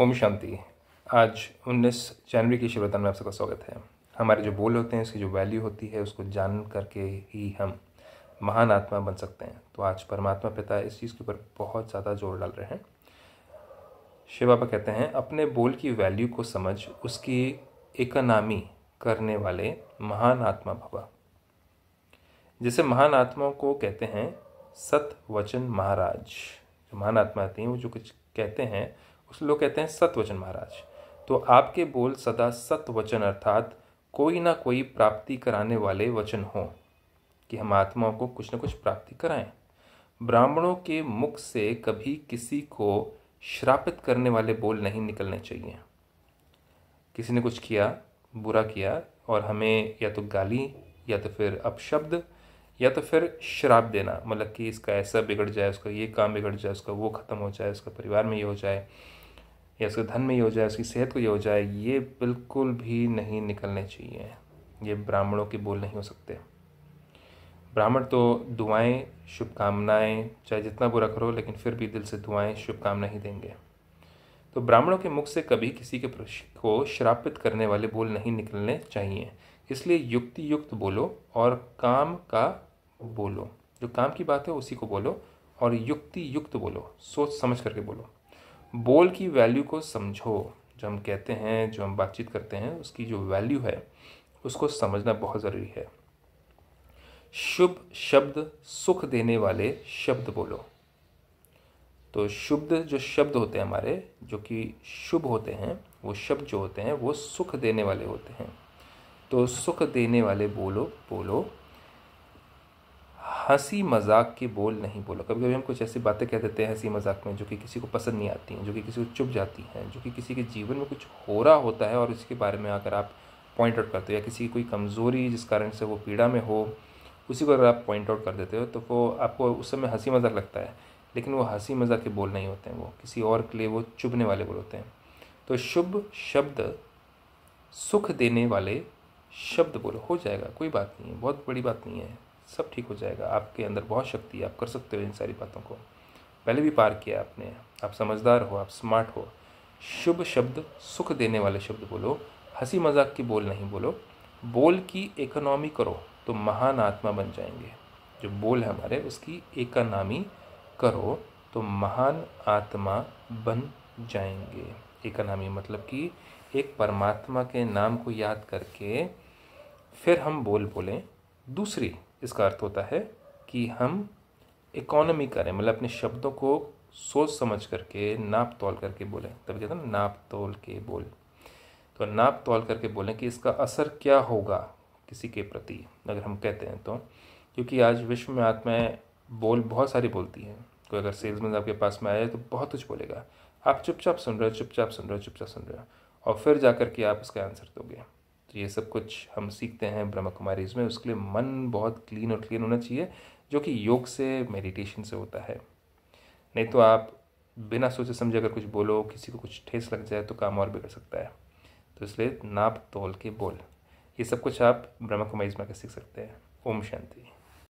ओम शांति आज 19 जनवरी की शुरुआत में आप सबका स्वागत है हमारे जो बोल होते हैं उसकी जो वैल्यू होती है उसको जान करके ही हम महान आत्मा बन सकते हैं तो आज परमात्मा पिता इस चीज़ के ऊपर बहुत ज़्यादा जोर डाल रहे हैं शिव बाबा कहते हैं अपने बोल की वैल्यू को समझ उसकी एकनामी करने वाले महान आत्मा भवा जिसे महान आत्माओं को कहते हैं सत वचन महाराज जो महान आत्मा आती हैं वो जो कुछ कहते हैं उस लोग कहते हैं सतवचन महाराज तो आपके बोल सदा सतवचन अर्थात कोई ना कोई प्राप्ति कराने वाले वचन हों कि हम आत्माओं को कुछ न कुछ प्राप्ति कराएं ब्राह्मणों के मुख से कभी किसी को श्रापित करने वाले बोल नहीं निकलने चाहिए किसी ने कुछ किया बुरा किया और हमें या तो गाली या तो फिर अपशब्द या तो फिर श्राप देना मतलब कि इसका ऐसा बिगड़ जाए उसका ये काम बिगड़ जाए उसका वो ख़त्म हो जाए उसका परिवार में ये हो जाए या उसके धन में ये हो जाए उसकी सेहत को ये हो जाए ये बिल्कुल भी नहीं निकलने चाहिए ये ब्राह्मणों के बोल नहीं हो सकते ब्राह्मण तो दुआएं शुभकामनाएं चाहे जितना बुरा करो लेकिन फिर भी दिल से दुआएं शुभकामना ही देंगे तो ब्राह्मणों के मुख से कभी किसी के को श्रापित करने वाले बोल नहीं निकलने चाहिए इसलिए युक्ति युक्त बोलो और काम का बोलो जो काम की बात है उसी को बोलो और युक्ति युक्त बोलो सोच समझ करके बोलो बोल की वैल्यू को समझो जो हम कहते हैं जो हम बातचीत करते हैं उसकी जो वैल्यू है उसको समझना बहुत ज़रूरी है शुभ शब्द सुख देने वाले शब्द बोलो तो शुभ जो शब्द होते हैं हमारे जो कि शुभ होते हैं वो शब्द जो होते हैं वो सुख देने वाले होते हैं तो सुख देने वाले बोलो बोलो हंसी मजाक के बोल नहीं बोलो कभी कभी हम कुछ ऐसी बातें कह देते हैं हंसी मजाक में जो कि किसी को पसंद नहीं आती हैं जो कि किसी को चुप जाती हैं जो कि किसी के जीवन में कुछ हो रहा होता है और इसके बारे में अगर आप पॉइंट आउट करते हो या किसी की कोई कमज़ोरी जिस कारण से वो पीड़ा में हो उसी को अगर आप पॉइंट आउट कर देते हो तो वो आपको उस समय हंसी मजाक लगता है लेकिन वो हंसी मजाक के बोल नहीं होते हैं वो किसी और के लिए वो चुभने वाले बोल होते हैं तो शुभ शब्द सुख देने वाले शब्द बोलो हो जाएगा कोई बात नहीं है बहुत बड़ी बात नहीं है सब ठीक हो जाएगा आपके अंदर बहुत शक्ति है आप कर सकते हो इन सारी बातों को पहले भी पार किया आपने आप समझदार हो आप स्मार्ट हो शुभ शब्द सुख देने वाले शब्द बोलो हंसी मजाक की बोल नहीं बोलो बोल की इकोनॉमी करो तो महान आत्मा बन जाएंगे जो बोल है हमारे उसकी इकोनॉमी करो तो महान आत्मा बन जाएंगे इकोनॉमी मतलब कि एक परमात्मा के नाम को याद करके फिर हम बोल बोलें दूसरी इसका अर्थ होता है कि हम इकोनॉमी करें मतलब अपने शब्दों को सोच समझ करके नाप तोल करके बोलें तभी कहते हैं नाप तोल के बोल तो नाप तोल करके बोलें कि इसका असर क्या होगा किसी के प्रति अगर हम कहते हैं तो क्योंकि आज विश्व में आत्माएं बोल बहुत सारी बोलती हैं कोई अगर सेल्समैन आपके पास में आया तो बहुत कुछ बोलेगा आप चुपचाप सुन रहे हो चुपचाप सुन रहे हो चुपचाप सुन रहे हो और फिर जा कर के आप उसका आंसर दोगे तो ये सब कुछ हम सीखते हैं ब्रह्म कुमारी इसमें उसके लिए मन बहुत क्लीन और क्लीन होना चाहिए जो कि योग से मेडिटेशन से होता है नहीं तो आप बिना सोचे समझे अगर कुछ बोलो किसी को कुछ ठेस लग जाए तो काम और बिगड़ सकता है तो इसलिए नाप तोल के बोल ये सब कुछ आप ब्रह्म कुमारी में सीख सकते हैं ओम शांति